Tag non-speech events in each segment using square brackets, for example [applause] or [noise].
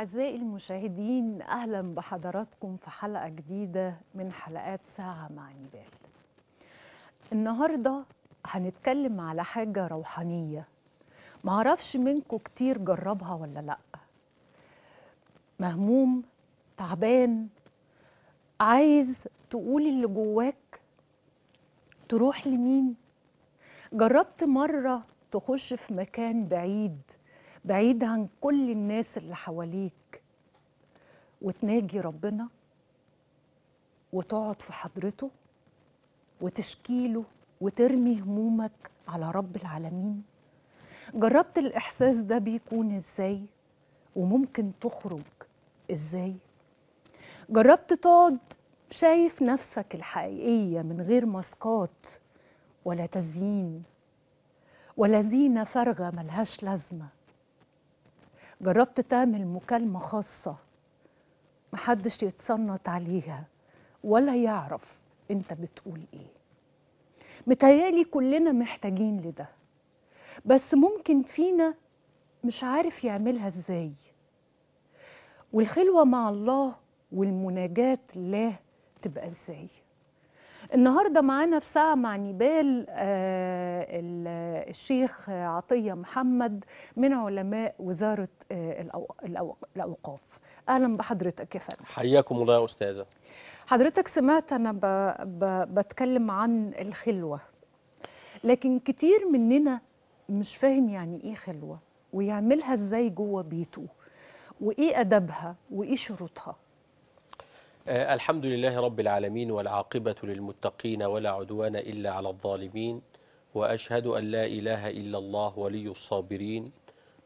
أعزائي المشاهدين أهلا بحضراتكم في حلقة جديدة من حلقات ساعة مع نبال النهاردة هنتكلم على حاجة روحانية معرفش منكم كتير جربها ولا لأ مهموم تعبان عايز تقول اللي جواك تروح لمين جربت مرة تخش في مكان بعيد بعيد عن كل الناس اللي حواليك وتناجي ربنا وتقعد في حضرته وتشكيله وترمي همومك على رب العالمين جربت الإحساس ده بيكون إزاي وممكن تخرج إزاي جربت تقعد شايف نفسك الحقيقية من غير ماسكات ولا تزيين ولا زينة فارغة ملهاش لازمة جربت تعمل مكالمة خاصة محدش يتصنت عليها ولا يعرف انت بتقول ايه متهيالي كلنا محتاجين لده بس ممكن فينا مش عارف يعملها ازاي والخلوة مع الله والمناجاة له تبقى ازاي النهارده معانا في ساعه مع نيبال آه، الشيخ عطيه محمد من علماء وزاره آه، الاوقاف اهلا بحضرتك يا فندم حياكم الله يا استاذه حضرتك سمعت انا ب... ب... بتكلم عن الخلوه لكن كتير مننا مش فاهم يعني ايه خلوه ويعملها ازاي جوه بيته وايه ادبها وايه شروطها آه، الحمد لله رب العالمين والعاقبة للمتقين ولا عدوان إلا على الظالمين وأشهد أن لا إله إلا الله ولي الصابرين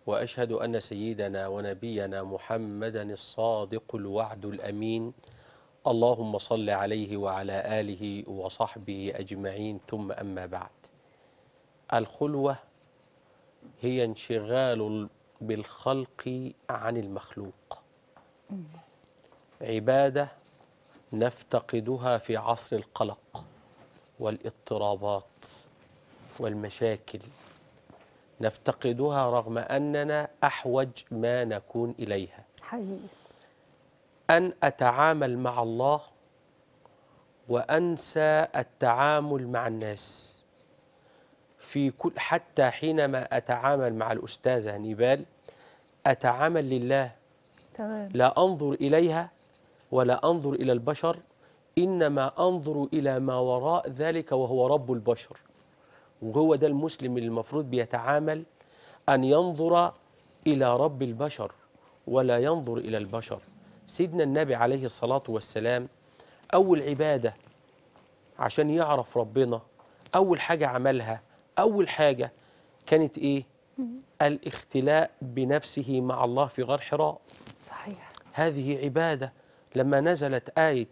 وأشهد أن سيدنا ونبينا محمدا الصادق الوعد الأمين اللهم صل عليه وعلى آله وصحبه أجمعين ثم أما بعد الخلوة هي انشغال بالخلق عن المخلوق عبادة نفتقدها في عصر القلق والاضطرابات والمشاكل نفتقدها رغم أننا أحوج ما نكون إليها حقيقي أن أتعامل مع الله وأنسى التعامل مع الناس في كل حتى حينما أتعامل مع الأستاذة نيبال أتعامل لله تمام. لا أنظر إليها ولا أنظر إلى البشر إنما أنظر إلى ما وراء ذلك وهو رب البشر وهو ده المسلم اللي المفروض بيتعامل أن ينظر إلى رب البشر ولا ينظر إلى البشر سيدنا النبي عليه الصلاة والسلام أول عبادة عشان يعرف ربنا أول حاجة عملها أول حاجة كانت إيه؟ الاختلاء بنفسه مع الله في غار حراء صحيح هذه عبادة لما نزلت آية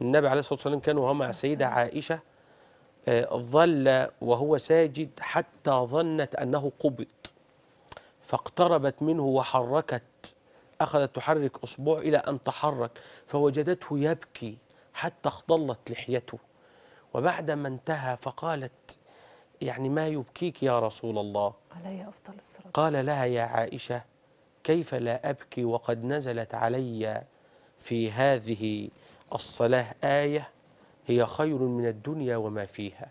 النبي عليه الصلاة والسلام كان وهو مع السيدة عائشة آه، ظل وهو ساجد حتى ظنت أنه قبض فاقتربت منه وحركت أخذت تحرك أصبع إلى أن تحرك فوجدته يبكي حتى اخضلت لحيته وبعدما انتهى فقالت يعني ما يبكيك يا رسول الله علي أفضل الصلاة قال لها يا عائشة كيف لا أبكي وقد نزلت علي في هذه الصلاة آية هي خير من الدنيا وما فيها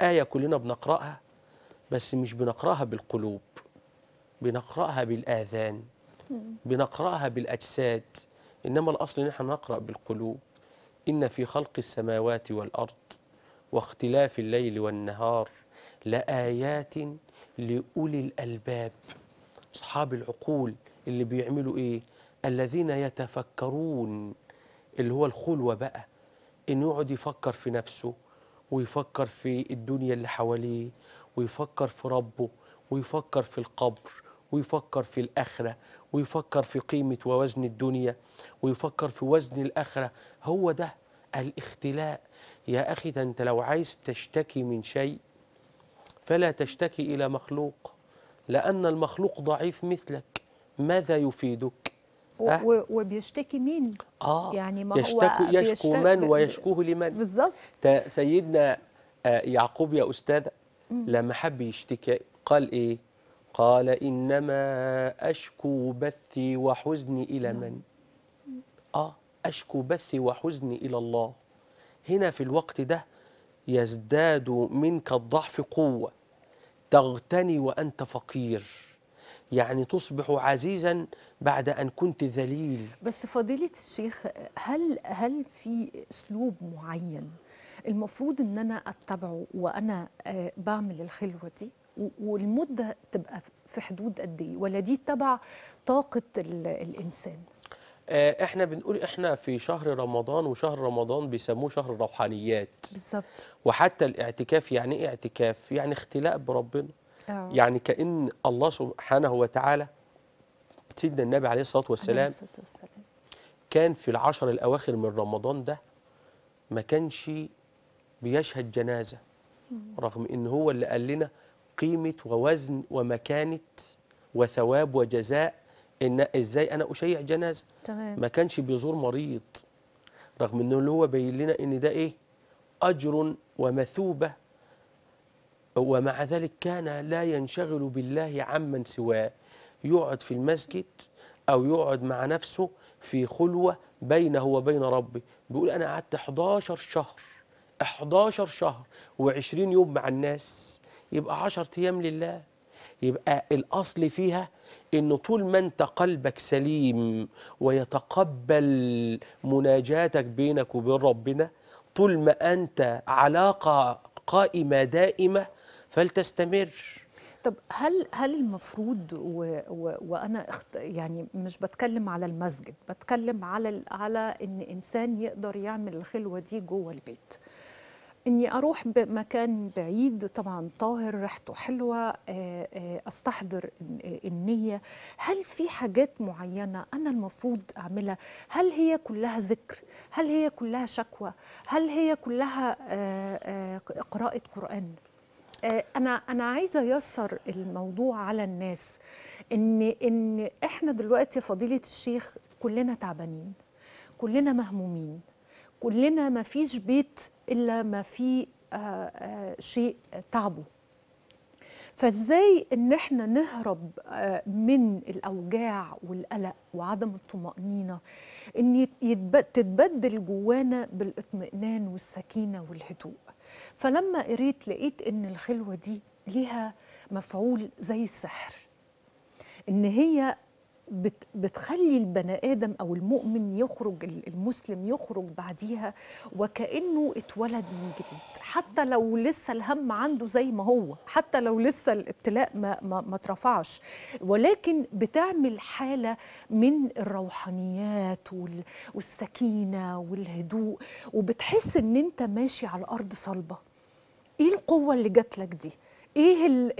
آية كلنا بنقرأها بس مش بنقرأها بالقلوب بنقرأها بالآذان بنقرأها بالأجساد إنما الأصل نحن نقرأ بالقلوب إن في خلق السماوات والأرض واختلاف الليل والنهار لآيات لأولي الألباب أصحاب العقول اللي بيعملوا إيه الذين يتفكرون اللي هو الخلوة بقى إنه يقعد يفكر في نفسه ويفكر في الدنيا اللي حواليه ويفكر في ربه ويفكر في القبر ويفكر في الآخرة ويفكر في قيمة ووزن الدنيا ويفكر في وزن الآخرة هو ده الاختلاء يا أخي ده أنت لو عايز تشتكي من شيء فلا تشتكي إلى مخلوق لأن المخلوق ضعيف مثلك ماذا يفيدك أه؟ وبيشتكي مين آه يعني ما يشتكو هو يشكو من ويشكوه لمن بالظبط سيدنا آه، يعقوب يا أستاذ لما حب يشتكي قال إيه قال إنما أشكو بثي وحزني إلى نعم. من آه أشكو بثي وحزني إلى الله هنا في الوقت ده يزداد منك الضعف قوة تغتني وأنت فقير يعني تصبح عزيزا بعد أن كنت ذليل بس فضيلة الشيخ هل, هل في أسلوب معين المفروض أن أنا أتبعه وأنا آه، بعمل الخلوة دي والمدة تبقى في حدود قد إيه ولا دي تبع طاقة الإنسان آه، احنا بنقول احنا في شهر رمضان وشهر رمضان بيسموه شهر الروحانيات بالظبط وحتى الاعتكاف يعني ايه اعتكاف يعني اختلاء بربنا آه. يعني كأن الله سبحانه وتعالى سيدنا النبي عليه الصلاة والسلام, عليه الصلاة والسلام. كان في العشر الأواخر من رمضان ده ما كانش بيشهد جنازة رغم إن هو اللي قال لنا قيمة ووزن ومكانة وثواب وجزاء إن إزاي أنا أشيع جنازة تمام. ما كانش بيزور مريض رغم إنه اللي هو بين لنا إن ده إيه أجر ومثوبة ومع ذلك كان لا ينشغل بالله عمن سواه يقعد في المسجد أو يقعد مع نفسه في خلوة بينه وبين ربه بيقول أنا قعدت 11 شهر 11 شهر و20 يوم مع الناس يبقى 10 أيام لله يبقى الأصل فيها أنه طول ما أنت قلبك سليم ويتقبل مناجاتك بينك وبين ربنا طول ما أنت علاقة قائمة دائمة فلتستمر طب هل هل المفروض و و وانا اخت يعني مش بتكلم على المسجد بتكلم على على ان انسان يقدر يعمل الخلوه دي جوه البيت اني اروح بمكان بعيد طبعا طاهر ريحته حلوه استحضر النيه هل في حاجات معينه انا المفروض اعملها هل هي كلها ذكر هل هي كلها شكوى هل هي كلها قراءه قران آه، انا انا عايزه يسر الموضوع على الناس ان ان احنا دلوقتي فضيله الشيخ كلنا تعبانين كلنا مهمومين كلنا ما فيش بيت الا ما فيه آه، آه، شيء تعبه فازاي ان احنا نهرب من الاوجاع والقلق وعدم الطمانينه ان تتبدل جوانا بالاطمئنان والسكينه والهدوء فلما قريت لقيت ان الخلوه دي ليها مفعول زي السحر ان هي بت بتخلي البني ادم او المؤمن يخرج المسلم يخرج بعديها وكانه اتولد من جديد حتى لو لسه الهم عنده زي ما هو حتى لو لسه الابتلاء ما ما, ما اترفعش ولكن بتعمل حاله من الروحانيات والسكينه والهدوء وبتحس ان انت ماشي على ارض صلبه ايه القوه اللي جات لك دي ايه ال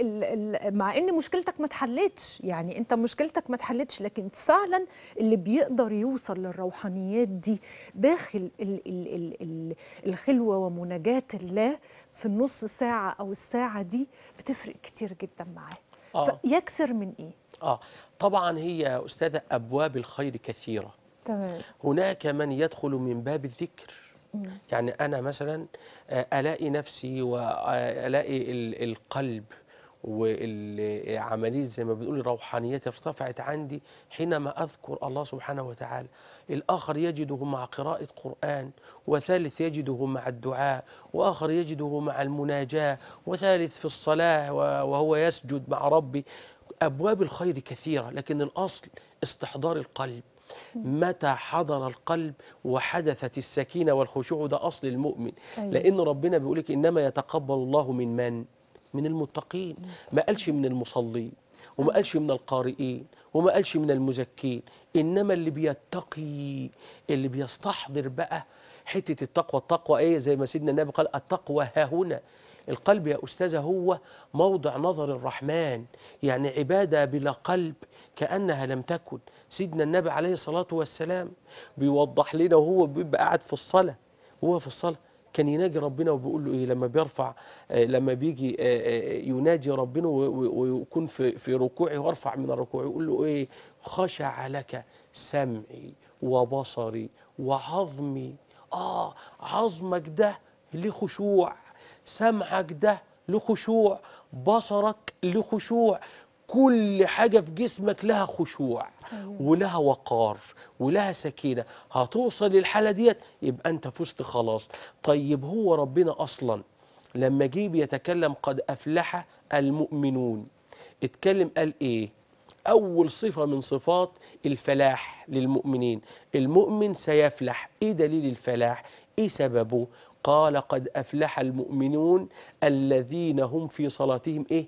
ال مع ان مشكلتك ما اتحلتش يعني انت مشكلتك ما اتحلتش لكن فعلا اللي بيقدر يوصل للروحانيات دي داخل الـ الـ الـ الـ الخلوه ومناجاه الله في النص ساعه او الساعه دي بتفرق كتير جدا معاه آه. يكسر من ايه اه طبعا هي يا استاذه ابواب الخير كثيره تمام هناك من يدخل من باب الذكر يعني أنا مثلا آه، ألاقي نفسي وألاقي آه، القلب والعمليه زي ما بنقول روحانيات ارتفعت عندي حينما أذكر الله سبحانه وتعالى الآخر يجده مع قراءة قرآن وثالث يجده مع الدعاء وآخر يجده مع المناجاة وثالث في الصلاة وهو يسجد مع ربي أبواب الخير كثيرة لكن الأصل استحضار القلب متى حضر القلب وحدثت السكينة والخشوع ده أصل المؤمن أيوة. لأن ربنا بيقولك إنما يتقبل الله من من؟ من المتقين ما قالش من المصلين وما قالش من القارئين وما قالش من المزكين إنما اللي بيتقي اللي بيستحضر بقى حتة التقوى التقوى إيه زي ما سيدنا النبي قال التقوى هنا القلب يا أستاذة هو موضع نظر الرحمن يعني عبادة بلا قلب كأنها لم تكن سيدنا النبي عليه الصلاة والسلام بيوضح لنا وهو بيبقى قاعد في الصلاة وهو في الصلاة كان يناجي ربنا وبيقول له ايه لما بيرفع آه، لما بيجي آه، آه، يناجي ربنا ويكون في في ركوعه وارفع من الركوع يقول له ايه خشع لك سمعي وبصري وعظمي اه عظمك ده ليه خشوع سمعك ده لخشوع بصرك لخشوع كل حاجة في جسمك لها خشوع أيوة. ولها وقار ولها سكينة هتوصل للحالة ديت يبقى أنت فزت خلاص طيب هو ربنا أصلا لما جه بيتكلم قد أفلح المؤمنون اتكلم قال إيه أول صفة من صفات الفلاح للمؤمنين المؤمن سيفلح إيه دليل الفلاح إيه سببه قال قد أفلح المؤمنون الذين هم في صلاتهم إيه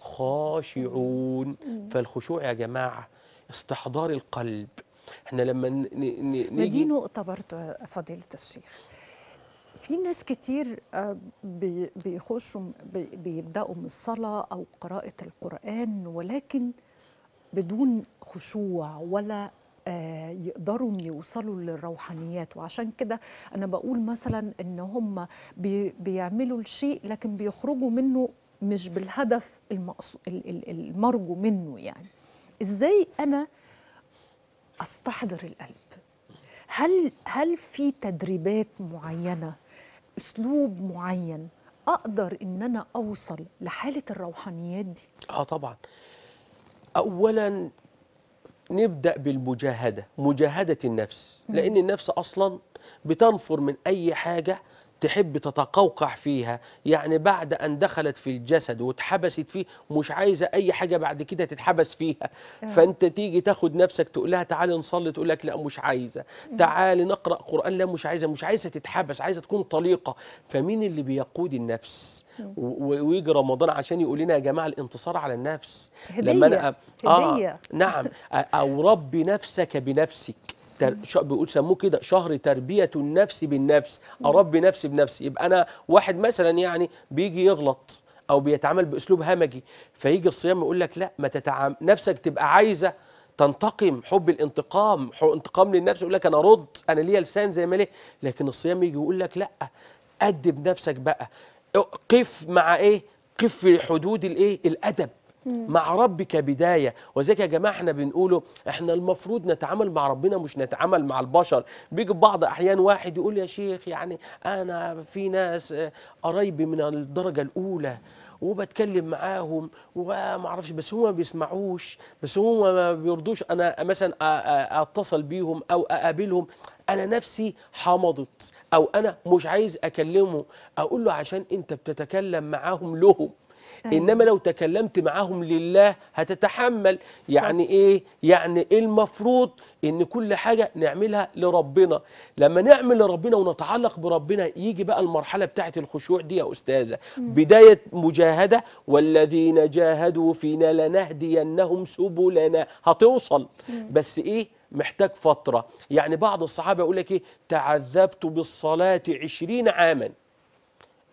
خاشعون فالخشوع يا جماعة استحضار القلب احنا لما نيجي ما دي نقطة برضه فضيلة الشيخ في ناس كتير آه، بيخشوا بيبدأوا من الصلاة أو قراءة القرآن ولكن بدون خشوع ولا آه، يقدروا يوصلوا للروحانيات وعشان كده انا بقول مثلا ان هم بيعملوا الشيء لكن بيخرجوا منه مش بالهدف المرجو منه يعني ازاي انا استحضر القلب هل هل في تدريبات معينه اسلوب معين اقدر ان انا اوصل لحاله الروحانيات دي اه طبعا اولا نبدأ بالمجاهدة مجاهدة النفس لأن النفس أصلا بتنفر من أي حاجة تحب تتقوقع فيها يعني بعد أن دخلت في الجسد واتحبست فيه مش عايزة أي حاجة بعد كده تتحبس فيها آه. فأنت تيجي تاخد نفسك تقول لها تعالي نصلي تقول لك لا مش عايزة تعالي نقرأ قرآن لا مش عايزة مش عايزة تتحبس عايزة تكون طليقة فمين اللي بيقود النفس ويجي رمضان عشان يقول لنا يا جماعه الانتصار على النفس هدية لما انا أ... آه، هدية. آه نعم او ربي نفسك بنفسك تر... بيقول سموه كده شهر تربيه النفس بالنفس اربي نفسي بنفسي يبقى انا واحد مثلا يعني بيجي يغلط او بيتعامل باسلوب همجي فيجي الصيام يقول لك لا ما تتعامل نفسك تبقى عايزه تنتقم حب الانتقام انتقام للنفس يقول لك انا رد انا ليا لسان زي ما ليه لكن الصيام يجي يقول لك لا ادب نفسك بقى قف مع ايه قف في حدود الايه الادب مع رب كبدايه ولذلك يا جماعه احنا بنقوله احنا المفروض نتعامل مع ربنا مش نتعامل مع البشر بيجي بعض احيان واحد يقول يا شيخ يعني انا في ناس آه، قرايبي من الدرجه الاولى وبتكلم معاهم وما اعرفش بس هم ما بيسمعوش بس هم ما بيرضوش انا مثلا آه، آه، اتصل بيهم او اقابلهم انا نفسي حمضت او انا مش عايز اكلمه اقول له عشان انت بتتكلم معاهم لهم إيه. إنما لو تكلمت معاهم لله هتتحمل يعني إيه يعني المفروض إن كل حاجة نعملها لربنا لما نعمل لربنا ونتعلق بربنا يجي بقى المرحلة بتاعة الخشوع دي يا أستاذة بداية مجاهدة والذين جاهدوا فينا لنهدينهم سبلنا هتوصل بس إيه محتاج فترة يعني بعض الصحابة يقول لك إيه تعذبت بالصلاة عشرين عاماً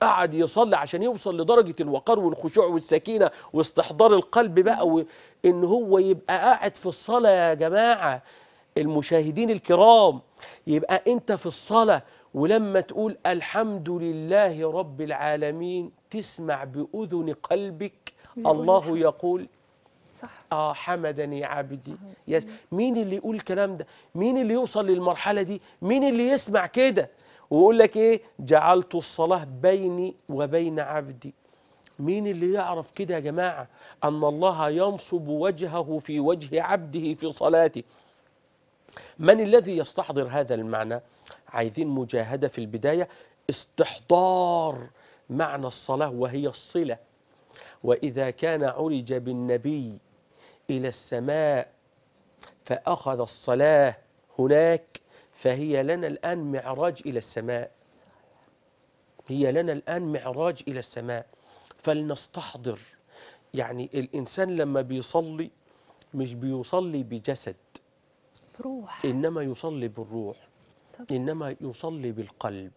قعد يصلي عشان يوصل لدرجة الوقار والخشوع والسكينة واستحضار القلب بقى وان هو يبقى قاعد في الصلاة يا جماعة المشاهدين الكرام يبقى أنت في الصلاة ولما تقول الحمد لله رب العالمين تسمع بأذن قلبك الله يقول صح اه حمدني عبدي آه. يس مين اللي يقول الكلام ده مين اللي يوصل للمرحله دي مين اللي يسمع كده ويقول لك ايه جعلت الصلاه بيني وبين عبدي مين اللي يعرف كده يا جماعه ان الله ينصب وجهه في وجه عبده في صلاته من الذي يستحضر هذا المعنى عايزين مجاهده في البدايه استحضار معنى الصلاه وهي الصله واذا كان عرج بالنبي الى السماء فاخذ الصلاه هناك فهي لنا الآن معراج إلى السماء هي لنا الآن معراج إلى السماء فلنستحضر يعني الإنسان لما بيصلي مش بيصلي بجسد بروح إنما يصلي بالروح صبت. إنما يصلي بالقلب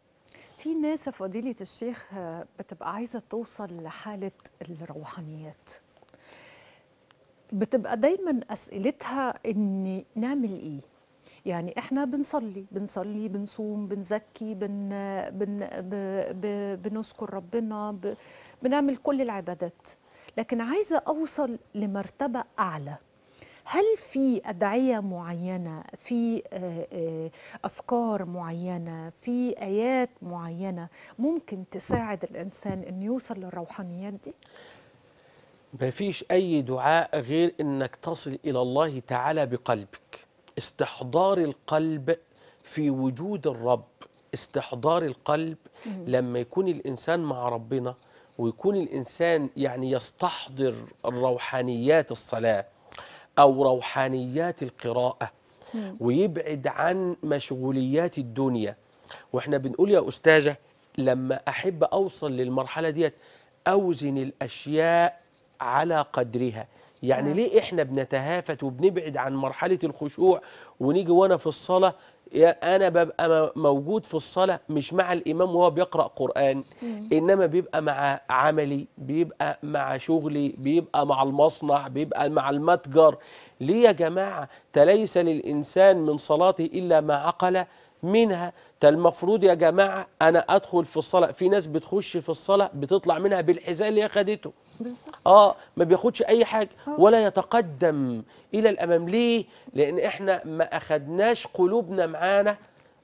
في ناس فضيلة الشيخ آه، بتبقى عايزة توصل لحالة الروحانيات بتبقى دايما أسئلتها إني نعمل إيه يعني احنا بنصلي بنصلي بنصوم بنزكي بن بن بنذكر ربنا بنعمل كل العبادات لكن عايزه اوصل لمرتبه اعلى هل في أدعية معينة في آه، آه، أذكار معينة في آيات معينة ممكن تساعد الإنسان أن يوصل للروحانيات دي؟ ما فيش أي دعاء غير أنك تصل إلى الله تعالى بقلبك استحضار القلب في وجود الرب استحضار القلب لما يكون الإنسان مع ربنا ويكون الإنسان يعني يستحضر روحانيات الصلاة أو روحانيات القراءة ويبعد عن مشغوليات الدنيا واحنا بنقول يا أستاذة لما أحب أوصل للمرحلة ديت أوزن الأشياء على قدرها يعني آه. ليه احنا بنتهافت وبنبعد عن مرحله الخشوع ونيجي وانا في الصلاه انا ببقى موجود في الصلاه مش مع الامام وهو بيقرا قران انما بيبقى مع عملي بيبقى مع شغلي بيبقى مع المصنع بيبقى مع المتجر ليه يا جماعه تليس للانسان من صلاته الا ما عقل منها ده المفروض يا جماعه انا ادخل في الصلاه في ناس بتخش في الصلاه بتطلع منها بالحذاء اللي هي خدته بالظبط اه ما بياخدش اي حاجه آه. ولا يتقدم الى الامام ليه لان احنا ما اخدناش قلوبنا معانا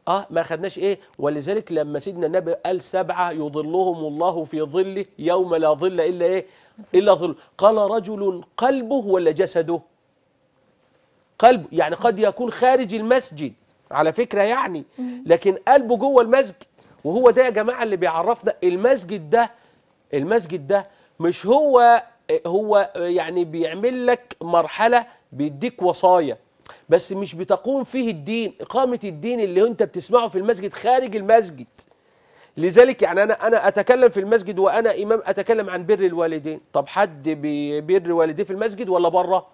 اه ما اخدناش ايه ولذلك لما سيدنا النبي قال سبعه يظلهم الله في ظله يوم لا ظل الا ايه الا ظل قال رجل قلبه ولا جسده قلبه يعني قد يكون خارج المسجد على فكرة يعني لكن قلبه جوه المسجد وهو ده يا جماعة اللي بيعرفنا المسجد ده المسجد ده مش هو هو يعني بيعمل لك مرحلة بيديك وصايا بس مش بتقوم فيه الدين إقامة الدين اللي أنت بتسمعه في المسجد خارج المسجد لذلك يعني أنا أنا أتكلم في المسجد وأنا إمام أتكلم عن بر الوالدين طب حد بيبر والديه في المسجد ولا بره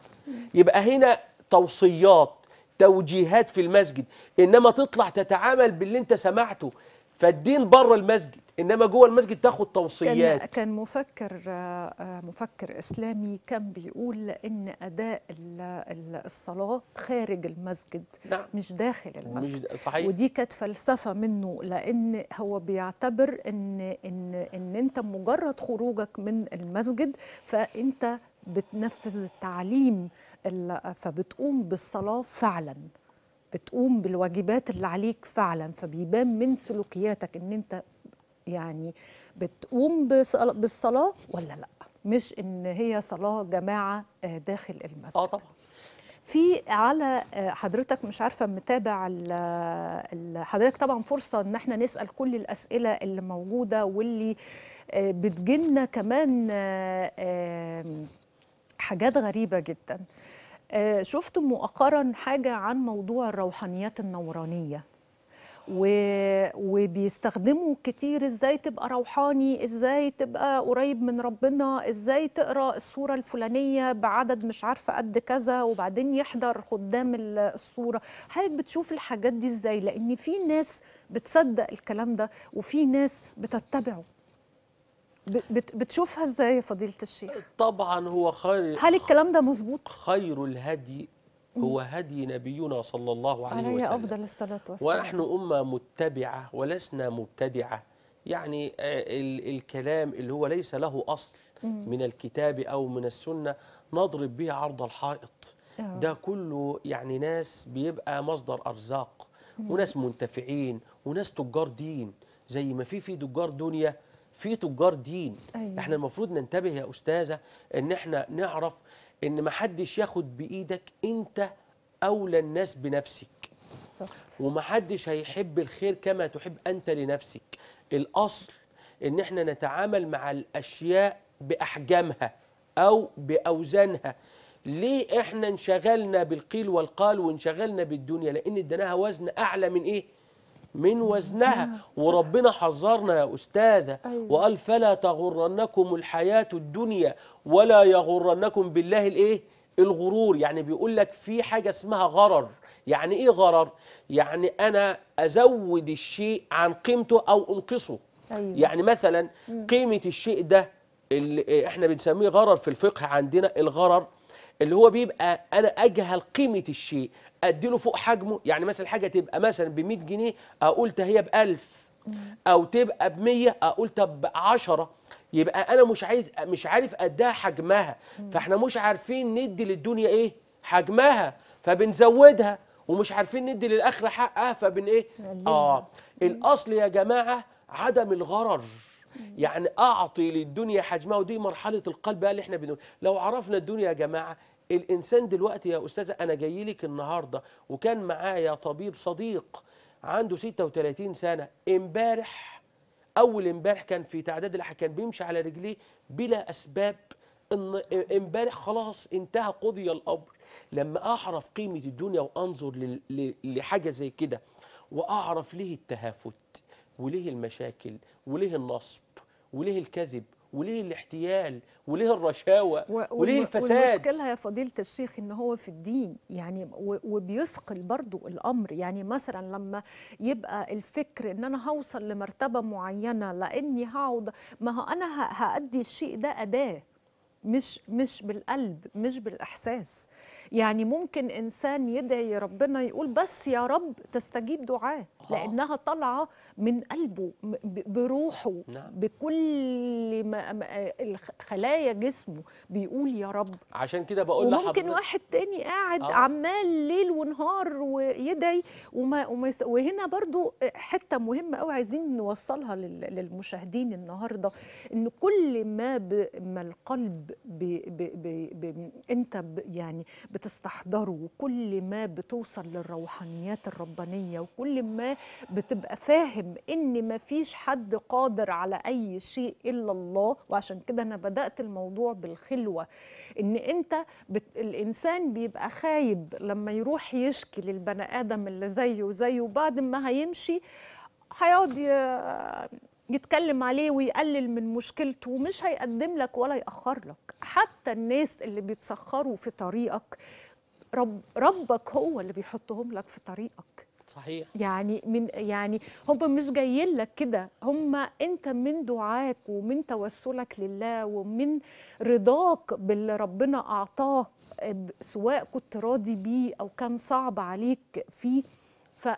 يبقى هنا توصيات توجيهات في المسجد انما تطلع تتعامل باللي انت سمعته فالدين بره المسجد انما جوه المسجد تاخد توصيات كان, كان مفكر آه، آه، مفكر اسلامي كان بيقول ان اداء الصلاه خارج المسجد نعم. مش داخل المسجد مش صحيح. ودي كانت فلسفه منه لان هو بيعتبر ان ان ان انت مجرد خروجك من المسجد فانت بتنفذ التعليم فبتقوم بالصلاة فعلا بتقوم بالواجبات اللي عليك فعلا فبيبان من سلوكياتك ان انت يعني بتقوم بالصلاة ولا لا مش ان هي صلاة جماعة آه، داخل المسجد اه طبعا في على آه، حضرتك مش عارفه متابع حضرتك طبعا فرصه ان احنا نسال كل الاسئله اللي موجوده واللي آه، بتجيلنا كمان حاجات غريبه جدا آه، شفت مؤخرا حاجه عن موضوع الروحانيات النورانيه و... وبيستخدموا كتير ازاي تبقى روحاني ازاي تبقى قريب من ربنا ازاي تقرا الصوره الفلانيه بعدد مش عارفه قد كذا وبعدين يحضر خدام الصوره حضرتك بتشوف الحاجات دي ازاي لان في ناس بتصدق الكلام ده وفي ناس بتتبعه بتشوفها ازاي فضيله الشيخ طبعا هو خير هل الكلام ده مظبوط خير الهدي هو هدي نبينا صلى الله عليه وسلم عليه أفضل الصلاة والسلام ونحن أمة متبعة ولسنا مبتدعة يعني آه، الكلام اللي هو ليس له أصل من الكتاب أو من السنة نضرب به عرض الحائط آه. ده كله يعني ناس بيبقى مصدر أرزاق وناس منتفعين وناس تجار دين زي ما في في تجار دنيا في تجار دين أيوة. احنا المفروض ننتبه يا استاذه ان احنا نعرف ان ما حدش ياخد بايدك انت اولى الناس بنفسك صح. ومحدش هيحب الخير كما تحب انت لنفسك الاصل ان احنا نتعامل مع الاشياء باحجامها او باوزانها ليه احنا انشغلنا بالقيل والقال وانشغلنا بالدنيا لان اديناها وزن اعلى من ايه من وزنها وربنا حذرنا يا أستاذة أيوة. وقال فلا تغرنكم الحياة الدنيا ولا يغرنكم بالله الإيه الغرور يعني بيقول لك في حاجة اسمها غرر يعني إيه غرر يعني أنا أزود الشيء عن قيمته أو أنقصه أيوة. يعني مثلا قيمة الشيء ده اللي احنا بنسميه غرر في الفقه عندنا الغرر اللي هو بيبقى انا اجهل قيمه الشيء اديله فوق حجمه يعني مثلا حاجه تبقى مثلا ب 100 جنيه اقول هي ب 1000 او تبقى ب 100 اقول طب ب 10 يبقى انا مش عايز مش عارف اديها حجمها فاحنا مش عارفين ندي للدنيا ايه حجمها فبنزودها ومش عارفين ندي للاخره حقها فبن ايه اه الاصل يا جماعه عدم الغرر يعني اعطي للدنيا حجمها ودي مرحله القلب بقى اللي احنا بنقول لو عرفنا الدنيا يا جماعه الانسان دلوقتي يا استاذه انا جاي لك النهارده وكان معايا طبيب صديق عنده 36 سنه امبارح اول امبارح كان في تعداد الأحياء كان بيمشي على رجليه بلا اسباب ان امبارح خلاص انتهى قضي الامر لما اعرف قيمه الدنيا وانظر لحاجه زي كده واعرف ليه التهافت وليه المشاكل وليه النصب وليه الكذب وليه الاحتيال وليه الرشاوه و... وليه الفساد والمشكله يا فضيله الشيخ ان هو في الدين يعني و... وبيثقل برضو الامر يعني مثلا لما يبقى الفكر ان انا هوصل لمرتبه معينه لاني هقعد ما هو انا ه... هادي الشيء ده اداه مش مش بالقلب مش بالاحساس يعني ممكن انسان يدعي ربنا يقول بس يا رب تستجيب دعاه آه. لانها طالعه من قلبه بروحه نعم. بكل ما خلايا جسمه بيقول يا رب عشان كده بقول لحضرتك وممكن واحد تاني قاعد آه. عمال ليل ونهار ويدعي وما, ومس... وهنا برضو حته مهمه قوي عايزين نوصلها للمشاهدين النهارده ان كل ما ب... ما القلب ب... ب... ب... ب... انت ب... يعني بت بتستحضره وكل ما بتوصل للروحانيات الربانية وكل ما بتبقى فاهم إن ما فيش حد قادر على أي شيء إلا الله وعشان كده أنا بدأت الموضوع بالخلوة إن أنت بت... الإنسان بيبقى خايب لما يروح يشكي للبني آدم اللي زيه زيه بعد ما هيمشي هيقعد يتكلم عليه ويقلل من مشكلته ومش هيقدم لك ولا يأخر لك حتى الناس اللي بيتسخروا في طريقك رب ربك هو اللي بيحطهم لك في طريقك صحيح يعني من يعني هم مش جايين لك كده هم انت من دعاك ومن توسلك لله ومن رضاك باللي ربنا اعطاه سواء كنت راضي بيه او كان صعب عليك فيه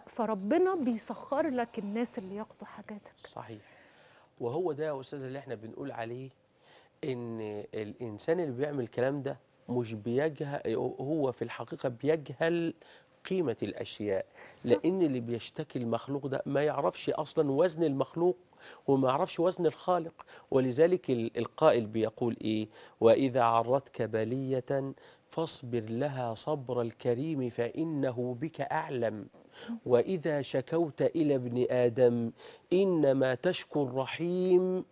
فربنا بيسخر لك الناس اللي يقضوا حاجاتك صحيح وهو ده يا استاذ اللي احنا بنقول عليه ان الانسان اللي بيعمل الكلام ده مش بيجهل هو في الحقيقه بيجهل قيمه الاشياء صح. لان اللي بيشتكي المخلوق ده ما يعرفش اصلا وزن المخلوق وما يعرفش وزن الخالق ولذلك القائل بيقول ايه واذا عرتك بليه فاصبر لها صبر الكريم فإنه بك أعلم وإذا شكوت إلى ابن آدم إنما تشكو الرحيم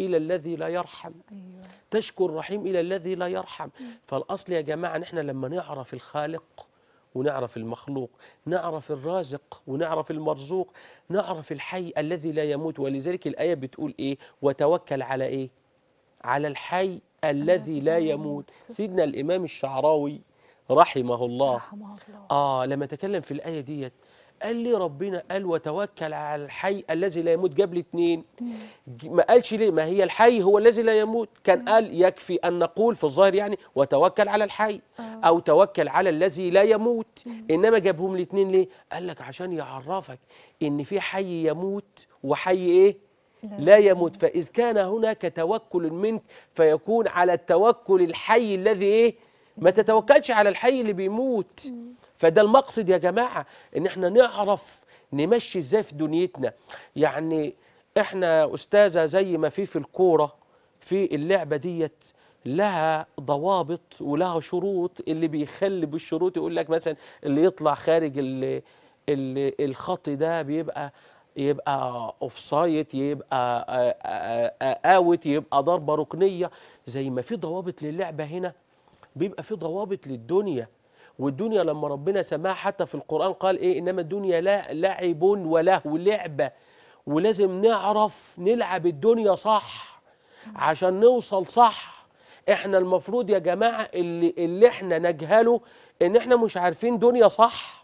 إلى الذي لا يرحم أيوة. تشكو الرحيم إلى الذي لا يرحم فالأصل يا جماعة نحن لما نعرف الخالق ونعرف المخلوق نعرف الرازق ونعرف المرزوق نعرف الحي الذي لا يموت ولذلك الآية بتقول إيه وتوكل على إيه على الحي الذي لا يموت سيدنا الإمام الشعراوي رحمه الله رحمه الله آه لما تكلم في الآية ديت قال لي ربنا قال وتوكل على الحي الذي لا يموت جاب لي اتنين ما قالش ليه ما هي الحي هو الذي لا يموت كان قال يكفي أن نقول في الظاهر يعني وتوكل على الحي آه. أو توكل على الذي لا يموت إنما جابهم الاثنين ليه قال لك عشان يعرفك إن في حي يموت وحي إيه نعم. لا يموت فإذ كان هناك توكل منك فيكون على التوكل الحي الذي إيه ما تتوكلش على الحي اللي بيموت فده المقصد يا جماعة إن إحنا نعرف نمشي إزاي في دنيتنا يعني إحنا أستاذة زي ما في في الكورة في اللعبة ديت لها ضوابط ولها شروط اللي بيخلي بالشروط يقول لك مثلا اللي يطلع خارج الخط ده بيبقى يبقى اوف سايت يبقى اوت يبقى ضربه ركنيه زي ما في ضوابط للعبه هنا بيبقى في ضوابط للدنيا والدنيا لما ربنا سماها حتى في القران قال ايه انما الدنيا لا لعب ولهو لعبه ولازم نعرف نلعب الدنيا صح عشان نوصل صح احنا المفروض يا جماعه اللي اللي احنا نجهله ان احنا مش عارفين دنيا صح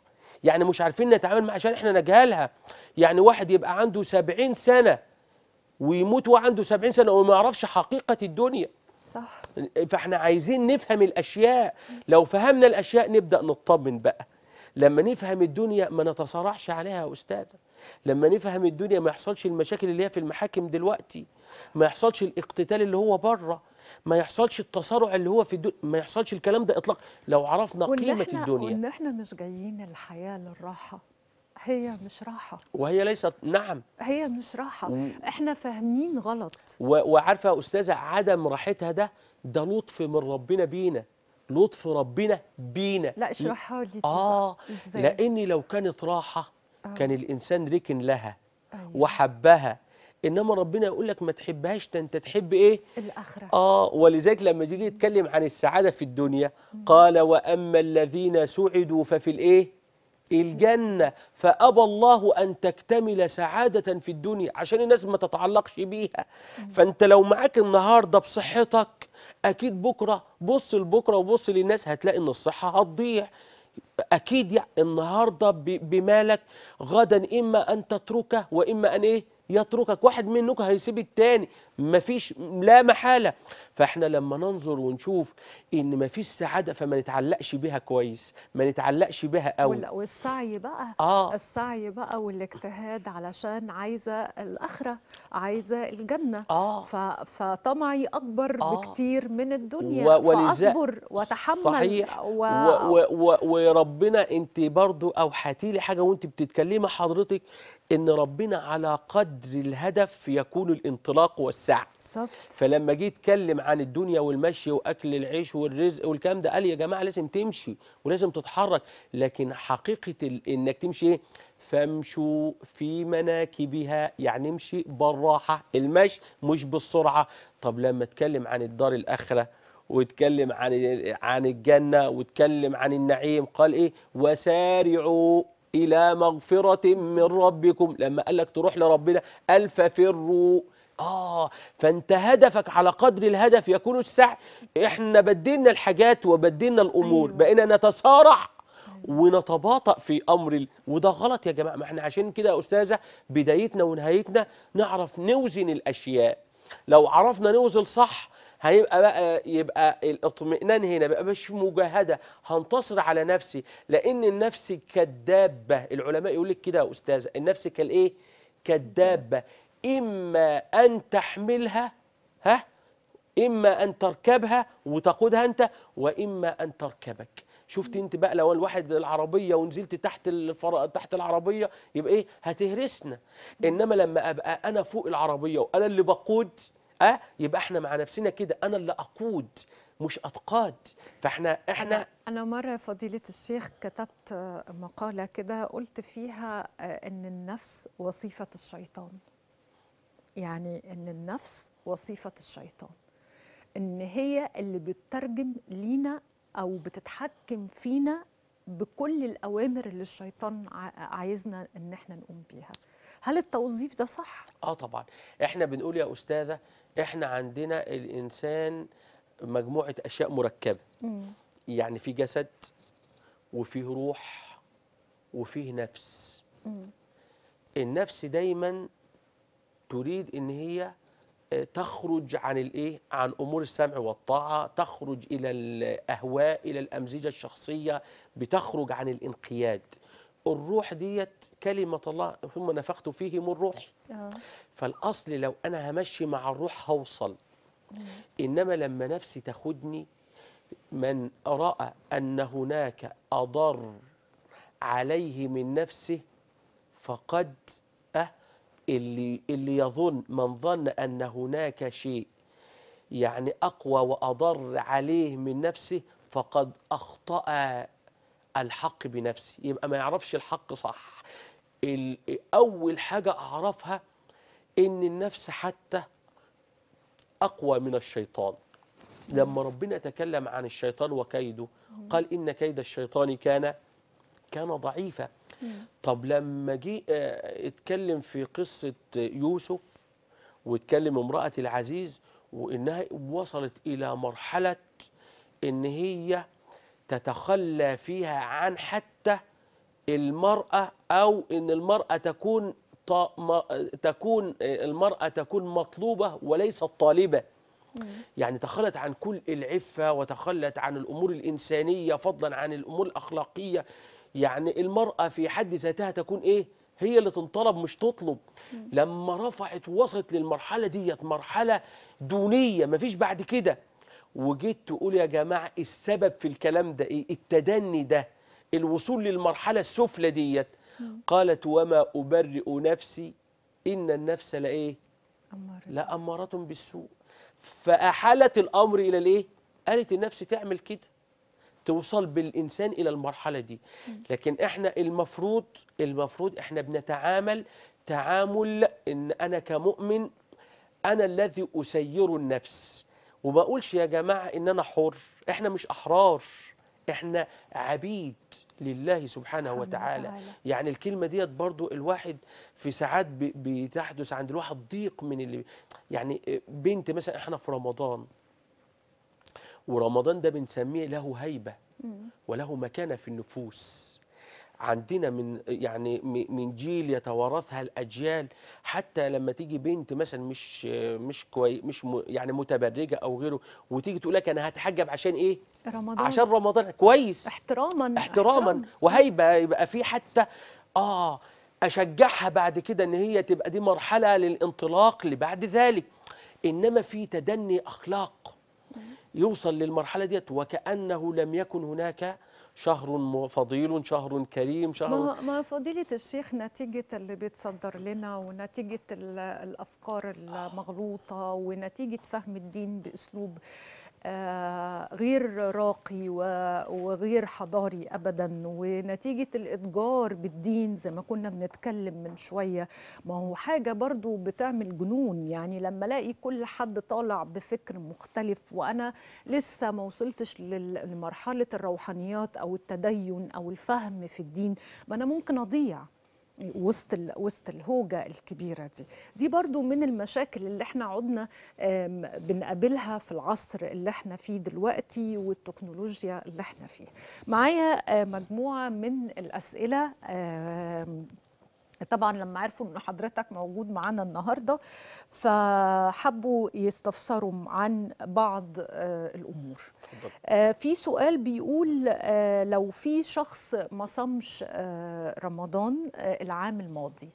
يعني مش عارفين نتعامل معها عشان احنا نجهلها يعني واحد يبقى عنده 70 سنه ويموت وعنده 70 سنه وما يعرفش حقيقه الدنيا صح فاحنا عايزين نفهم الاشياء لو فهمنا الاشياء نبدا نطمن بقى لما نفهم الدنيا ما نتصارعش عليها يا استاذ لما نفهم الدنيا ما يحصلش المشاكل اللي هي في المحاكم دلوقتي ما يحصلش الاقتتال اللي هو بره ما يحصلش التسارع اللي هو في الدنيا ما يحصلش الكلام ده اطلاقا لو عرفنا قيمه إحنا الدنيا وان احنا مش جايين الحياه للراحه هي مش راحه وهي ليست نعم هي مش راحه و... احنا فاهمين غلط و... وعارفه يا استاذه عدم راحتها ده ده لطف من ربنا بينا لطف ربنا بينا لا اشرحها لي طيب. اه لاني لو كانت راحه آه. كان الانسان ركن لها أيوة. وحبها انما ربنا يقول لك ما تحبهاش ده انت تحب ايه الاخره اه ولذلك لما تيجي يتكلم عن السعاده في الدنيا قال واما الذين سعدوا ففي الايه الجنة فأبى الله أن تكتمل سعادة في الدنيا عشان الناس ما تتعلقش بيها فأنت لو معاك النهاردة بصحتك أكيد بكرة بص لبكرة وبص للناس هتلاقي إن الصحة هتضيع أكيد يعني النهاردة بمالك غدا إما أن تتركه وإما أن إيه يتركك واحد منك هيسيب التاني مفيش لا محالة فاحنا لما ننظر ونشوف ان مفيش سعادة فما نتعلقش بها كويس ما نتعلقش بها قوي والسعي بقى آه. السعي بقى والاجتهاد علشان عايزة الآخرة عايزة الجنة آه. فطمعي أكبر آه. بكتير من الدنيا و... فأصبر وتحمل صحيح و... و... و... و... وربنا انت برضو أوحتي لي حاجة وانت بتتكلمي حضرتك ان ربنا على قدر الهدف يكون الانطلاق والسعي فلما جه يتكلم عن الدنيا والمشي واكل العيش والرزق والكلام ده قال يا جماعه لازم تمشي ولازم تتحرك لكن حقيقه انك تمشي ايه فامشوا في مناكبها يعني امشي بالراحه المشي مش بالسرعه طب لما اتكلم عن الدار الاخره واتكلم عن عن الجنه واتكلم عن النعيم قال ايه وسارعوا إلى مغفرة من ربكم لما قال لك تروح لربنا قال ففروا آه فأنت هدفك على قدر الهدف يكون السعي إحنا بدلنا الحاجات وبدلنا الأمور أيوه. بقينا نتسارع ونتباطأ في أمر ال... وده غلط يا جماعة ما احنا عشان كده يا أستاذة بدايتنا ونهايتنا نعرف نوزن الأشياء لو عرفنا نوزن صح هيبقى بقى يبقى الاطمئنان هنا بقى مش مجاهده هنتصر على نفسي لان النفس كدابه العلماء يقول لك كده يا استاذه النفس كالايه كدابه اما ان تحملها ها اما ان تركبها وتقودها انت واما ان تركبك شفت انت بقى لو الواحد العربيه ونزلت تحت الفر... تحت العربيه يبقى ايه هتهرسنا انما لما ابقى انا فوق العربيه وانا اللي بقود اه يبقى احنا مع نفسنا كده انا اللي اقود مش اتقاد فاحنا احنا انا, مره فضيله الشيخ كتبت مقاله كده قلت فيها آه، ان النفس وصيفه الشيطان يعني ان النفس وصيفه الشيطان ان هي اللي بتترجم لينا او بتتحكم فينا بكل الاوامر اللي الشيطان عايزنا ان احنا نقوم بيها هل التوظيف ده صح؟ اه طبعا احنا بنقول يا استاذه احنا عندنا الانسان مجموعه اشياء مركبه يعني في جسد وفيه روح وفيه نفس النفس دايما تريد ان هي آه، تخرج عن الايه عن امور السمع والطاعه تخرج الى الاهواء الى الامزجه الشخصيه بتخرج عن الانقياد الروح ديت كلمه الله ثم نفخت فيه من روحي آه. فالاصل لو انا همشي مع الروح هوصل انما لما نفسي تاخدني من راى ان هناك اضر عليه من نفسه فقد أه اللي اللي يظن من ظن ان هناك شيء يعني اقوى واضر عليه من نفسه فقد اخطأ الحق بنفسه يبقى ما يعرفش الحق صح أول حاجة أعرفها إن النفس حتى أقوى من الشيطان لما ربنا تكلم عن الشيطان وكيده قال إن كيد الشيطان كان كان ضعيفا طب لما جه آه، اتكلم في قصة يوسف واتكلم امرأة العزيز وإنها وصلت إلى مرحلة إن هي تتخلى فيها عن حتى المرأة أو أن المرأة تكون تكون المرأة تكون مطلوبة وليست طالبة يعني تخلت عن كل العفة وتخلت عن الأمور الإنسانية فضلا عن الأمور الأخلاقية يعني المرأة في حد ذاتها تكون إيه هي اللي تنطلب مش تطلب لما رفعت وصلت للمرحلة ديت مرحلة دونية مفيش بعد كده وجيت تقول يا جماعة السبب في الكلام ده إيه التدني ده الوصول للمرحله السفلى ديت قالت وما ابرئ نفسي ان النفس لايه لاماره بالسوء فاحالت الامر الى الايه قالت النفس تعمل كده توصل بالانسان الى المرحله دي لكن احنا المفروض المفروض احنا بنتعامل تعامل ان انا كمؤمن انا الذي اسير النفس وما اقولش يا جماعه ان انا حر احنا مش احرار احنا عبيد لله سبحانه وتعالى يعني الكلمة ديت برضو الواحد في ساعات بتحدث عند الواحد ضيق من اللي يعني آه، بنت مثلا احنا في رمضان ورمضان ده بنسميه له هيبة وله مكانة في النفوس عندنا من يعني من جيل يتوارثها الاجيال حتى لما تيجي بنت مثلا مش مش كوي مش يعني متبرجه او غيره وتيجي تقول لك انا هتحجب عشان ايه رمضان عشان رمضان كويس احتراما احتراما, احتراما. وهيبه يبقى في حتى اه اشجعها بعد كده ان هي تبقى دي مرحله للانطلاق لبعد ذلك انما في تدني اخلاق يوصل للمرحله ديت وكانه لم يكن هناك شهر فضيل شهر كريم شهر ما فضيلة الشيخ نتيجة اللي بيتصدر لنا ونتيجة الأفكار المغلوطة ونتيجة فهم الدين بأسلوب آه، غير راقي وغير حضاري ابدا ونتيجه الاتجار بالدين زي ما كنا بنتكلم من شويه ما هو حاجه برضو بتعمل جنون يعني لما الاقي كل حد طالع بفكر مختلف وانا لسه ما وصلتش لمرحله الروحانيات او التدين او الفهم في الدين ما انا ممكن اضيع وسط وسط الهوجه الكبيره دي دي برضو من المشاكل اللي احنا عدنا بنقابلها في العصر اللي احنا فيه دلوقتي والتكنولوجيا اللي احنا فيه معايا آه، مجموعه من الاسئله طبعا لما عرفوا ان حضرتك موجود معانا النهارده فحبوا يستفسروا عن بعض آه، الامور آه، في سؤال بيقول آه، لو في شخص ما صامش رمضان العام الماضي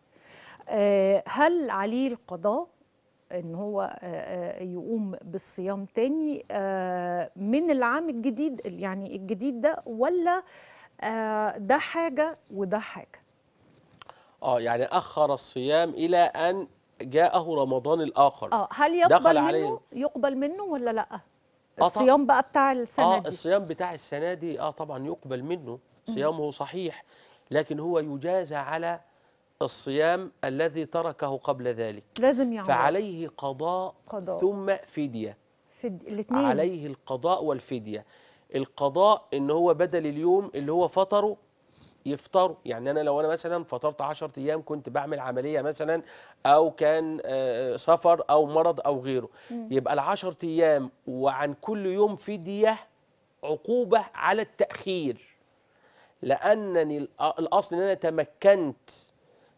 هل عليه القضاء ان هو يقوم بالصيام تاني من العام الجديد يعني الجديد ده ولا ده حاجه وده حاجه اه يعني اخر الصيام الى ان جاءه رمضان الاخر اه هل يقبل منه عليه. يقبل منه ولا لا آه، الصيام بقى بتاع السنه آه دي الصيام بتاع السنه دي اه طبعا يقبل منه صيامه صحيح لكن هو يجازى على الصيام الذي تركه قبل ذلك لازم يعمل فعليه قضاء, قضاء. ثم فدية فد... الاثنين عليه القضاء والفدية القضاء ان هو بدل اليوم اللي هو فطره يفطروا يعني انا لو انا مثلا فطرت 10 ايام كنت بعمل عمليه مثلا او كان آه، سفر او مرض او غيره مم. يبقى ال10 ايام وعن كل يوم فديه عقوبه على التاخير لانني آه، الاصل ان انا تمكنت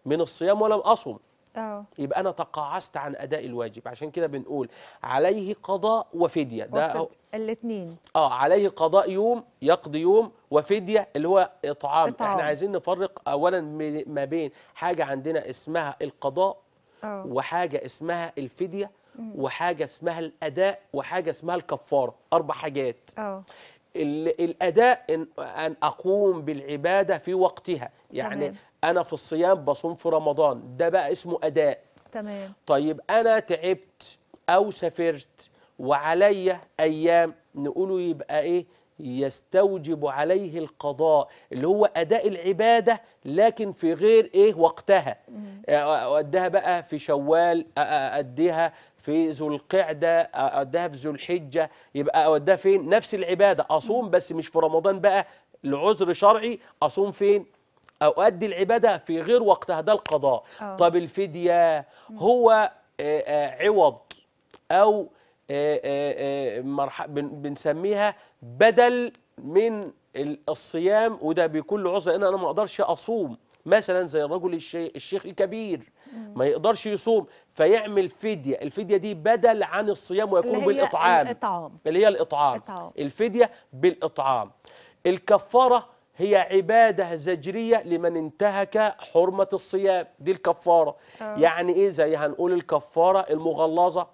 من الصيام ولم اصم أوه. يبقى انا تقاعست عن اداء الواجب عشان كده بنقول عليه قضاء وفديه ده الاثنين اه عليه قضاء يوم يقضي يوم وفديه اللي هو اطعام, إطعام. احنا عايزين نفرق اولا ما بين حاجه عندنا اسمها القضاء أوه. وحاجه اسمها الفديه وحاجه اسمها الاداء وحاجه اسمها الكفاره اربع حاجات أوه. الاداء ان اقوم بالعباده في وقتها يعني انا في الصيام بصوم في رمضان ده بقى اسمه اداء تمام طيب انا تعبت او سافرت وعلي ايام نقوله يبقى ايه يستوجب عليه القضاء اللي هو اداء العباده لكن في غير ايه وقتها اديها آه، آه، بقى في شوال آه، اديها في ذو القعده اديها في ذو الحجه يبقى اوديها فين نفس العباده اصوم بس مش في رمضان بقى لعذر شرعي اصوم فين أؤدي العبادة في غير وقتها ده القضاء أوه. طب الفدية هو آه، آه، عوض أو آه، بنسميها بدل من الصيام وده بيكون له عذر لأن أنا ما أقدرش أصوم مثلا زي الرجل الشيخ الكبير ما يقدرش يصوم فيعمل فديه، الفديه دي بدل عن الصيام ويكون اللي بالاطعام الإطعام. اللي هي الاطعام الإطعام. الفديه بالاطعام الكفاره هي عبادة زجرية لمن انتهك حرمة الصيام دي الكفارة آه. يعني إيه زي هنقول الكفارة المغلظة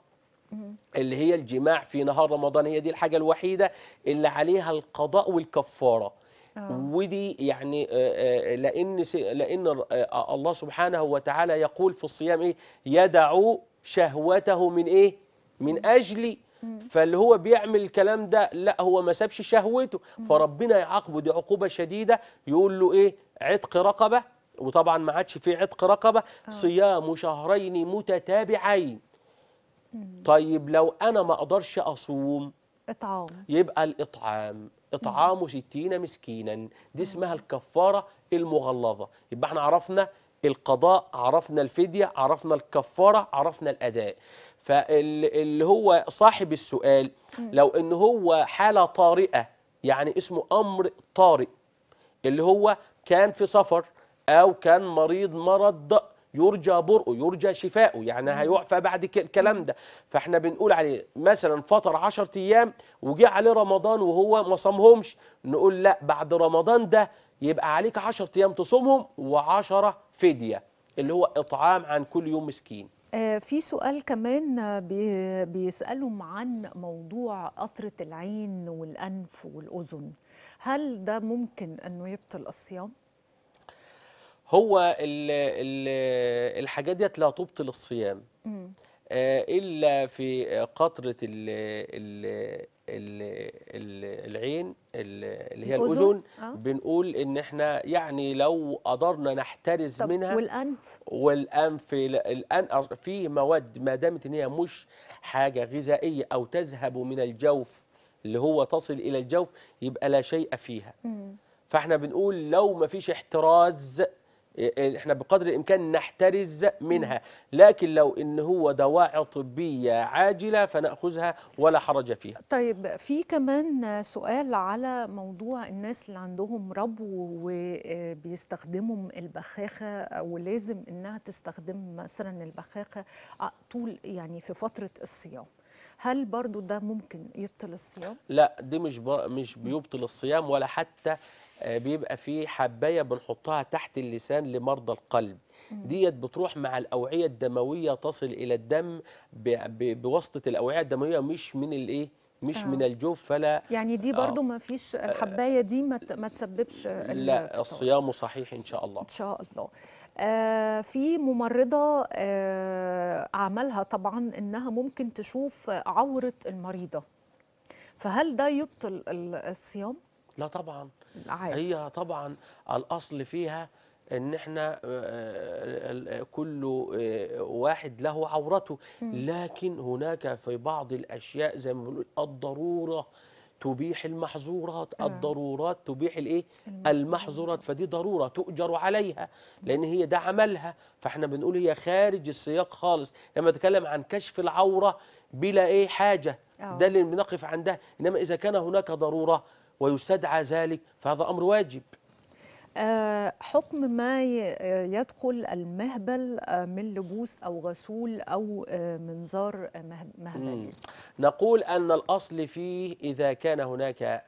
اللي هي الجماع في نهار رمضان هي دي الحاجة الوحيدة اللي عليها القضاء والكفارة آه. ودي يعني آه، آه، لأن لأن آه، الله سبحانه وتعالى يقول في الصيام إيه يدعو شهوته من إيه من أجل فاللي هو بيعمل الكلام ده لا هو ما سابش شهوته فربنا يعاقبه دي عقوبه شديده يقول له ايه عتق رقبه وطبعا ما عادش في عتق رقبه آه. صيام شهرين متتابعين طيب لو انا ما اقدرش اصوم اطعام يبقى الاطعام اطعام 60 مسكينا دي اسمها الكفاره المغلظه يبقى احنا عرفنا القضاء عرفنا الفديه عرفنا الكفاره عرفنا الاداء فاللي هو صاحب السؤال لو ان هو حاله طارئه يعني اسمه امر طارئ اللي هو كان في سفر او كان مريض مرض يرجى برؤه يرجى شفاؤه يعني هيعفى بعد الكلام ده فاحنا بنقول عليه مثلا فطر 10 ايام وجه عليه رمضان وهو ما صامهمش نقول لا بعد رمضان ده يبقى عليك 10 ايام تصومهم و10 فديه اللي هو اطعام عن كل يوم مسكين آه، في سؤال كمان بيسألهم عن موضوع قطرة العين والأنف والأذن هل ده ممكن أنه يبطل الصيام؟ هو الـ الـ الحاجات ديت لا تبطل الصيام م. آه، إلا في قطرة العين اللي هي الاذن آه. بنقول ان احنا يعني لو قدرنا نحترز منها والانف والانف الان في مواد ما دامت ان هي مش حاجه غذائيه او تذهب من الجوف اللي هو تصل الى الجوف يبقى لا شيء فيها مم. فاحنا بنقول لو ما فيش احتراز إيه، احنا بقدر الامكان نحترز منها لكن لو ان هو دواعي طبيه عاجله فناخذها ولا حرج فيها طيب في كمان سؤال على موضوع الناس اللي عندهم ربو وبيستخدموا البخاخه ولازم انها تستخدم مثلا البخاخه طول يعني في فتره الصيام هل برضو ده ممكن يبطل الصيام؟ لا دي مش مش بيبطل الصيام ولا حتى آه، بيبقى في حبايه بنحطها تحت اللسان لمرضى القلب ديت بتروح مع الاوعيه الدمويه تصل الى الدم بواسطه الاوعيه الدمويه مش من الايه مش آه. من الجوف فلا يعني دي آه. برضو آه. ما فيش آه. الحبايه دي ما تسببش لا الصيام صحيح ان شاء الله ان شاء الله آه في ممرضة آه عملها طبعا إنها ممكن تشوف عورة المريضة فهل ده يبطل الصيام؟ لا طبعا عادي. هي طبعا الاصل فيها ان احنا آه، آه، آه، كل واحد له عورته لكن هناك في بعض الاشياء زي ما بنقول الضروره تبيح المحظورات آه. الضرورات تبيح الايه المحظورات فدي ضروره تؤجر عليها لان هي ده عملها فاحنا بنقول هي خارج السياق خالص لما يعني نتكلم عن كشف العوره بلا ايه حاجه أوه. ده اللي بنقف عندها انما اذا كان هناك ضروره ويستدعى ذلك فهذا أمر واجب آه، حكم ما يدخل المهبل آه، من لبوس أو غسول أو آه، منظار مهبلي نقول أن الأصل فيه إذا كان هناك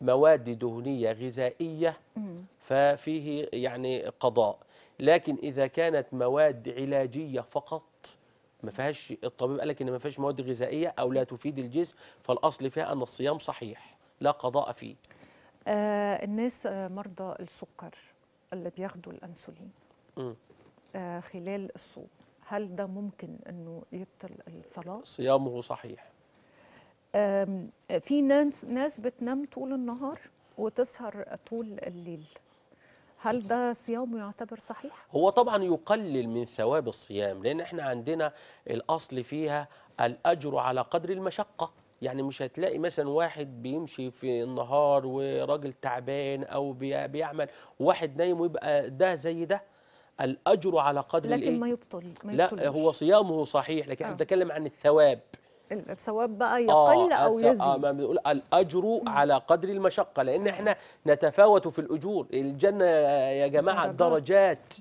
مواد دهنية غذائية ففيه يعني قضاء لكن إذا كانت مواد علاجية فقط ما فيهاش الطبيب قال لك ان ما فيهاش مواد غذائيه او لا تفيد الجسم فالاصل فيها ان الصيام صحيح لا قضاء فيه آه الناس آه، مرضى السكر اللي بياخدوا الانسولين آه خلال الصوم هل ده ممكن انه يبطل الصلاه صيامه صحيح في ناس ناس بتنام طول النهار وتسهر طول الليل هل ده صيام يعتبر صحيح؟ هو طبعا يقلل من ثواب الصيام لأن احنا عندنا الأصل فيها الأجر على قدر المشقة يعني مش هتلاقي مثلا واحد بيمشي في النهار وراجل تعبان او بيعمل واحد نايم ويبقى ده زي ده الاجر على قدر لكن الإيه؟ ما يبطل ما لا يبطلش. هو صيامه صحيح لكن احنا آه. بنتكلم عن الثواب الثواب بقى آه، يقل آه او يزيد اه ما بنقول الاجر مم. على قدر المشقه لان آه. احنا نتفاوت في الاجور الجنه يا جماعه درجات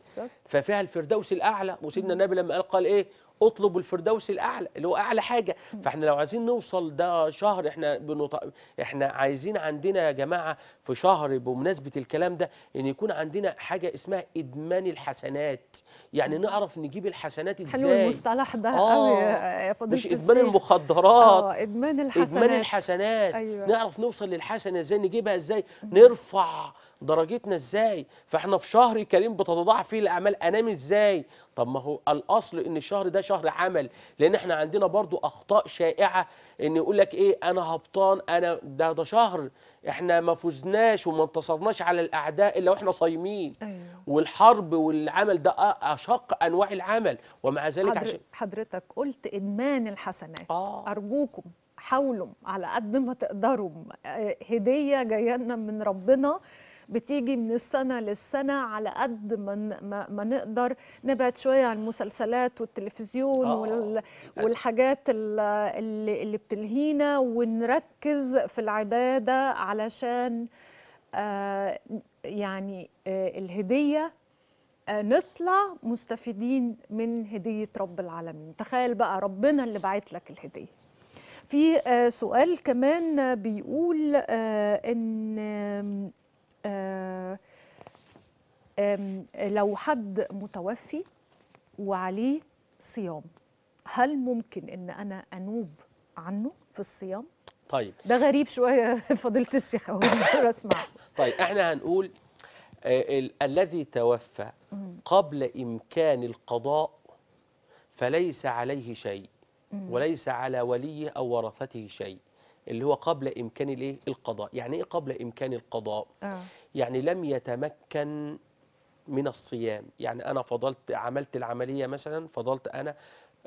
ففيها الفردوس الاعلى وسيدنا النبي لما قال قال ايه اطلب الفردوس الاعلى اللي هو اعلى حاجه فاحنا لو عايزين نوصل ده شهر احنا بنط... احنا عايزين عندنا يا جماعه في شهر بمناسبه الكلام ده ان يكون عندنا حاجه اسمها ادمان الحسنات يعني نعرف نجيب الحسنات ازاي حلو المصطلح ده آه، قوي يا فضيله مش ادمان المخدرات اه ادمان الحسنات ادمان الحسنات أيوة. نعرف نوصل للحسنه ازاي نجيبها ازاي نرفع درجتنا ازاي فاحنا في شهر كريم بتتضاعف فيه الاعمال انام ازاي طب ما هو الاصل ان الشهر ده شهر عمل لان احنا عندنا برضو اخطاء شائعه ان يقول لك ايه انا هبطان انا ده ده شهر احنا ما فزناش وما انتصرناش على الاعداء الا واحنا صايمين أيوه. والحرب والعمل ده اشق انواع العمل ومع ذلك حضر... عشان حضرتك قلت ادمان الحسنات آه. ارجوكم حاولوا على قد ما تقدروا آه، هديه جايه لنا من ربنا بتيجي من السنه للسنه على قد ما ما نقدر نبعد شويه عن المسلسلات والتلفزيون آه. آه. وال... والحاجات اللي, اللي بتلهينا ونركز في العباده علشان آه، يعني آه، الهديه نطلع مستفيدين من هديه رب العالمين تخيل بقى ربنا اللي بعت لك الهديه في سؤال كمان بيقول ان آه، لو حد متوفي وعليه صيام هل ممكن ان انا انوب عنه في الصيام طيب ده غريب شويه [laughs] فضيله الشيخ اسمع طيب احنا هنقول آه، الذي توفى قبل امكان القضاء فليس عليه شيء وليس على وليه او ورثته شيء اللي هو قبل إمكان الإيه؟ القضاء يعني إيه قبل إمكان القضاء؟ آه. يعني لم يتمكن من الصيام يعني أنا فضلت عملت العملية مثلا فضلت أنا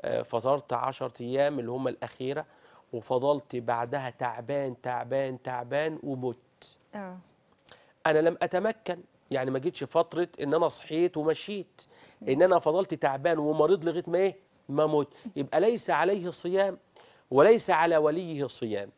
آه، فطرت 10 أيام اللي هم الأخيرة وفضلت بعدها تعبان تعبان تعبان ومت آه. أنا لم أتمكن يعني ما جيتش فترة إن أنا صحيت ومشيت إن أنا فضلت تعبان ومريض لغاية ما إيه؟ ما مت يبقى ليس عليه صيام وليس على وليه صيام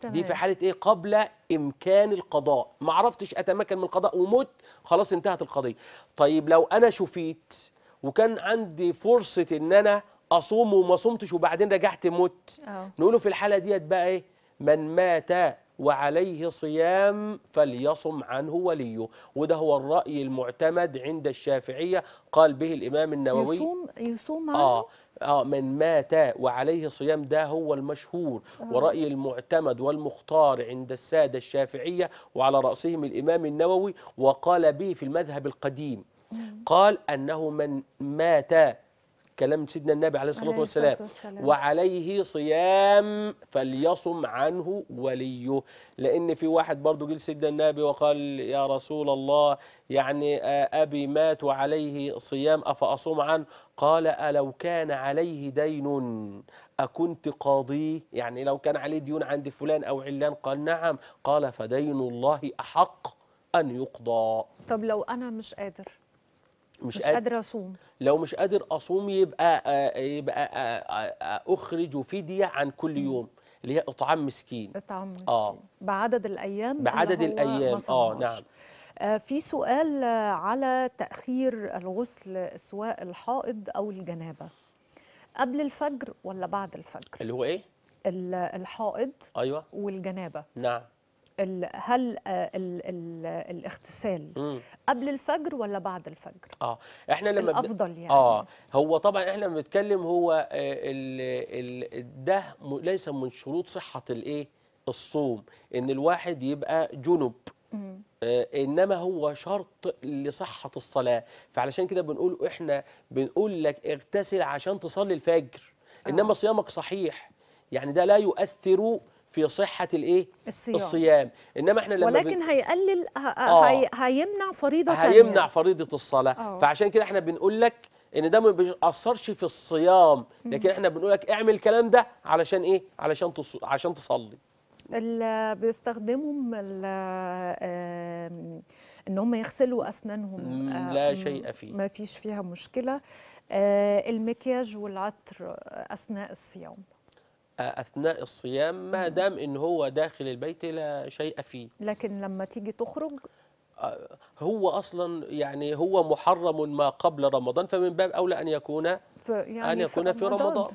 تمام. دي في حاله ايه قبل امكان القضاء ما عرفتش اتمكن من القضاء ومت خلاص انتهت القضيه طيب لو انا شفيت وكان عندي فرصه ان انا اصوم وما صمتش وبعدين رجعت مت نقوله في الحاله ديت بقى ايه من مات وعليه صيام فليصم عنه وليه وده هو الرأي المعتمد عند الشافعية قال به الإمام النووي يصوم, يصوم آه، عنه؟ آه آه من مات وعليه صيام ده هو المشهور آه. ورأي المعتمد والمختار عند السادة الشافعية وعلى رأسهم الإمام النووي وقال به في المذهب القديم قال أنه من مات كلام سيدنا النبي عليه الصلاة والسلام, والسلام وعليه صيام فليصم عنه وليه لأن في واحد برضه جه سيدنا النبي وقال يا رسول الله يعني آه، أبي مات وعليه صيام أفأصوم عنه قال ألو كان عليه دين أكنت قاضيه يعني لو كان عليه ديون عند فلان أو علان قال نعم قال فدين الله أحق أن يقضى طب لو أنا مش قادر مش, مش قادر اصوم لو مش قادر اصوم يبقى آآ آه، يبقى آآ آه، آه، اخرج فديه عن كل يوم اللي هي اطعام مسكين اطعام مسكين آه. بعدد الايام بعدد الايام اه نعم في سؤال على تاخير الغسل سواء الحائض او الجنابه قبل الفجر ولا بعد الفجر اللي هو ايه الحائض ايوه والجنابه نعم ال هل آه، ال ال الاغتسال قبل الفجر ولا بعد الفجر اه احنا لما الافضل يعني اه هو طبعا احنا لما بنتكلم هو آه، ال ال ده ليس من شروط صحه الايه الصوم ان الواحد يبقى جنب آه انما هو شرط لصحه الصلاه فعلشان كده بنقول احنا بنقول لك اغتسل عشان تصلي الفجر انما آه. صيامك صحيح يعني ده لا يؤثر في صحه الايه الصيام. الصيام انما احنا لما ولكن بن... هيقلل ه... آه. هي... هيمنع فريضه هيمنع تانية. فريضه الصلاه آه. فعشان كده احنا بنقول لك ان ده ما بيأثرش في الصيام لكن احنا بنقول لك اعمل الكلام ده علشان ايه علشان تص... عشان تصلي اللي بيستخدمهم ان هم يغسلوا اسنانهم آه، لا شيء فيه ما فيش فيها مشكله آه، المكياج والعطر اثناء الصيام اثناء الصيام ما دام ان هو داخل البيت لا شيء فيه لكن لما تيجي تخرج آه، هو اصلا يعني هو محرم ما قبل رمضان فمن باب اولى ان يكون يعني ان يكون في رمضان,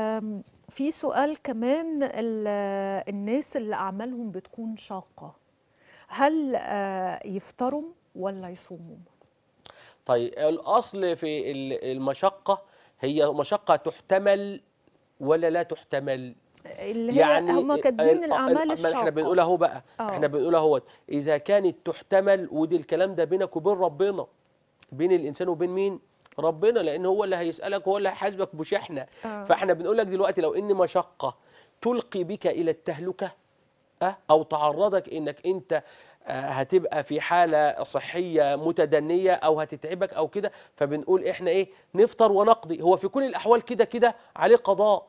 رمضان. في سؤال كمان الناس اللي اعمالهم بتكون شاقه هل آه، يفطروا ولا يصوموا طيب الاصل في المشقه هي مشقه تحتمل ولا لا تحتمل اللي هي يعني هم كاتبين الاعمال الشاقه آه. احنا بنقول اهو بقى أوه. احنا بنقول اهو اذا كانت تحتمل ودي الكلام ده بينك وبين ربنا بين الانسان وبين مين ربنا لان هو اللي هيسالك هو اللي هيحاسبك بشحنه آه. فاحنا بنقول لك دلوقتي لو ان مشقه تلقي بك الى التهلكه أه؟ او تعرضك انك انت هتبقى في حاله صحيه متدنيه او هتتعبك او كده فبنقول احنا ايه نفطر ونقضي هو في كل الاحوال كده كده عليه قضاء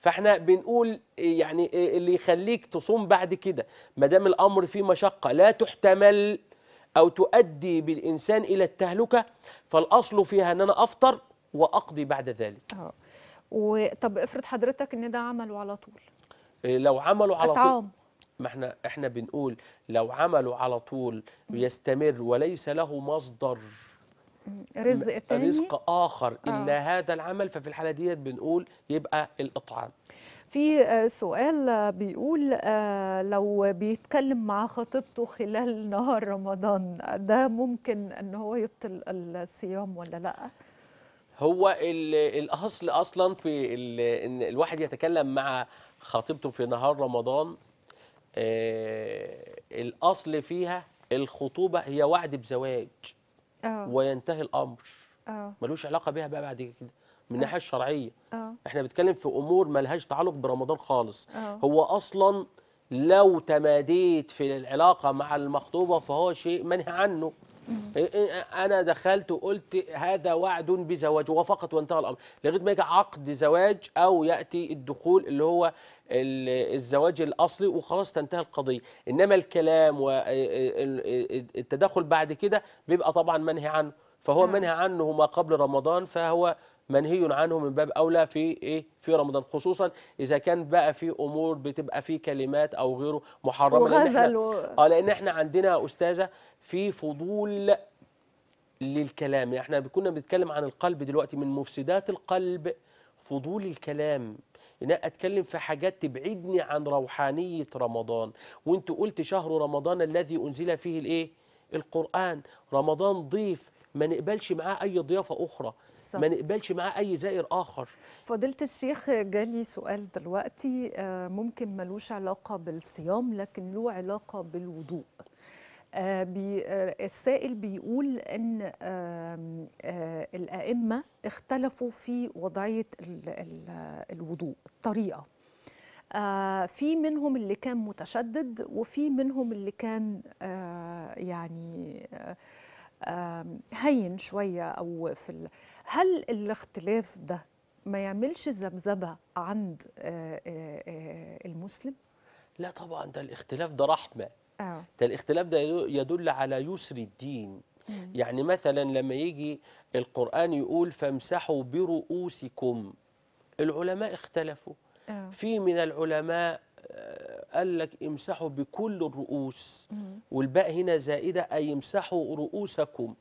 فاحنا بنقول يعني اللي يخليك تصوم بعد كده ما دام الامر فيه مشقه لا تحتمل او تؤدي بالانسان الى التهلكه فالاصل فيها ان انا افطر واقضي بعد ذلك اه طب افرض حضرتك ان ده عمله على طول إيه، لو عمله على طول ما احنا احنا بنقول لو عمله على طول ويستمر وليس له مصدر رزق تاني رزق اخر الا آه. هذا العمل ففي الحاله ديت بنقول يبقى الاطعام في آه، سؤال بيقول آه، لو بيتكلم مع خطيبته خلال نهار رمضان ده ممكن ان هو يبطل الصيام ولا لا هو الاصل اصلا في ان الواحد يتكلم مع خطيبته في نهار رمضان آه، الاصل فيها الخطوبه هي وعد بزواج أوه. وينتهي الامر اه ملوش علاقه بيها بقى بعد كده من آه. الناحيه الشرعيه أوه. احنا بنتكلم في امور ملهاش تعلق برمضان خالص أوه. هو اصلا لو تماديت في العلاقه مع المخطوبه فهو شيء منهي عنه إيه، إيه، انا دخلت وقلت هذا وعد بزواج وفقط وانتهى الامر لغايه ما يجي عقد زواج او ياتي الدخول اللي هو الزواج الاصلي وخلاص تنتهي القضيه انما الكلام والتدخل إيه، بعد كده بيبقى طبعا منهي عنه فهو نعم. منهى عنه ما قبل رمضان فهو منهي عنه من باب اولى في ايه في رمضان خصوصا اذا كان بقى في امور بتبقى في كلمات او غيره محرمه وغزل و... اه لان احنا عندنا استاذه في فضول للكلام يعني احنا كنا بنتكلم عن القلب دلوقتي من مفسدات القلب فضول الكلام ان اتكلم في حاجات تبعدني عن روحانيه رمضان وانت قلت شهر رمضان الذي انزل فيه الايه القران رمضان ضيف ما نقبلش معاه اي ضيافه اخرى بالزبط. ما نقبلش معاه اي زائر اخر فضيله الشيخ جالي سؤال دلوقتي آه، ممكن ملوش علاقه بالصيام لكن له علاقه بالوضوء آه، آه، السائل بيقول ان الائمه اختلفوا في وضعيه الوضوء الطريقه في منهم اللي كان متشدد وفي منهم اللي كان يعني هين شوية أو في ال... هل الاختلاف ده ما يعملش ذبذبة عند آه، آه، آه، المسلم؟ لا طبعا ده الاختلاف ده رحمة آه. ده الاختلاف ده يدل على يسر الدين يعني مثلا لما يجي القرآن يقول فامسحوا برؤوسكم العلماء اختلفوا آه. في من العلماء قال لك امسحوا بكل الرؤوس والباء هنا زائدة أي امسحوا رؤوسكم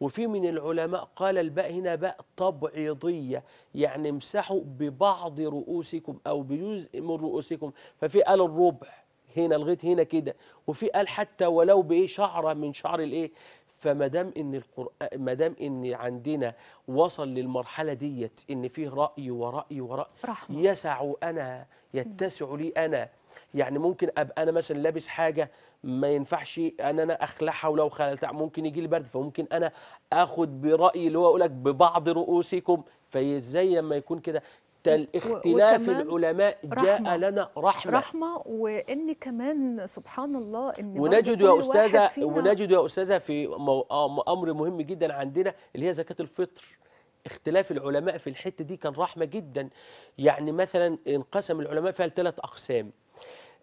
وفي من العلماء قال الباء هنا باء تبعيضية يعني امسحوا ببعض رؤوسكم أو بجزء من رؤوسكم ففي قال الربع هنا لغيت هنا كده وفي قال حتى ولو بايه شعره من شعر الايه فما دام ان القران ما دام ان عندنا وصل للمرحله ديت ان فيه راي وراي وراي رحمة. يسع انا يتسع لي انا يعني ممكن ابقى انا مثلا لابس حاجه ما ينفعش ان انا اخلعها ولو خلعتها ممكن يجي لي برد فممكن انا اخد برايي اللي هو اقول لك ببعض رؤوسكم فازاي لما يكون كده حتى الاختلاف العلماء جاء رحمة لنا رحمة رحمة وإن كمان سبحان الله إن ونجد يا أستاذة ونجد يا أستاذة في آه، أمر مهم جدا عندنا اللي هي زكاة الفطر اختلاف العلماء في الحتة دي كان رحمة جدا يعني مثلا انقسم العلماء فيها لثلاث أقسام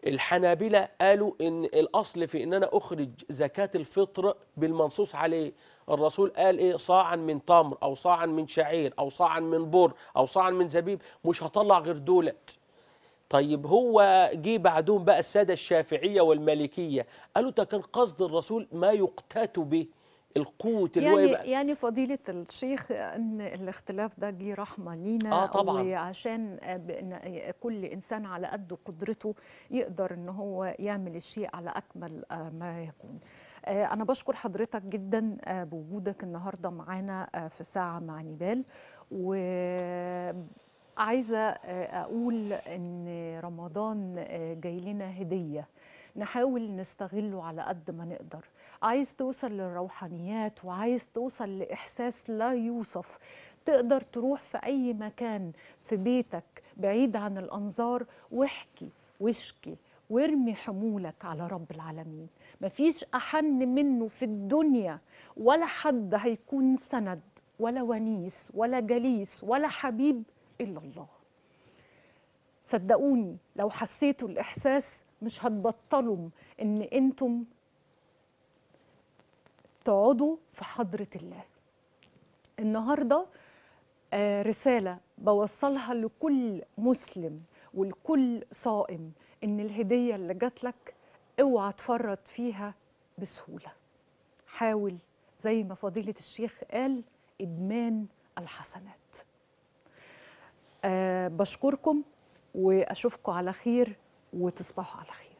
الحنابلة قالوا إن الأصل في إن أنا أخرج زكاة الفطر بالمنصوص عليه الرسول قال ايه صاعا من تمر او صاعا من شعير او صاعا من بر او صاعا من زبيب مش هطلع غير دولت طيب هو جه بعدهم بقى الساده الشافعيه والمالكيه قالوا ده كان قصد الرسول ما يقتات به القوت اللي يعني يعني فضيلة الشيخ ان الاختلاف ده جه رحمة لينا آه طبعا. وعشان كل انسان على قد قدرته يقدر ان هو يعمل الشيء على اكمل آه، ما يكون آه، أنا بشكر حضرتك جدا آه، بوجودك النهارده معانا آه، في ساعة مع نيبال و عايزة أقول إن رمضان جاي لنا هدية نحاول نستغله على قد ما نقدر عايز توصل للروحانيات وعايز توصل لإحساس لا يوصف تقدر تروح في أي مكان في بيتك بعيد عن الأنظار واحكي واشكي وارمي حمولك على رب العالمين مفيش أحن منه في الدنيا ولا حد هيكون سند ولا ونيس ولا جليس ولا حبيب إلا الله صدقوني لو حسيتوا الإحساس مش هتبطلوا إن أنتم تقعدوا في حضرة الله النهاردة آه، رسالة بوصلها لكل مسلم ولكل صائم إن الهدية اللي جات لك اوعى تفرط فيها بسهوله حاول زي ما فضيله الشيخ قال ادمان الحسنات أه بشكركم واشوفكم على خير وتصبحوا على خير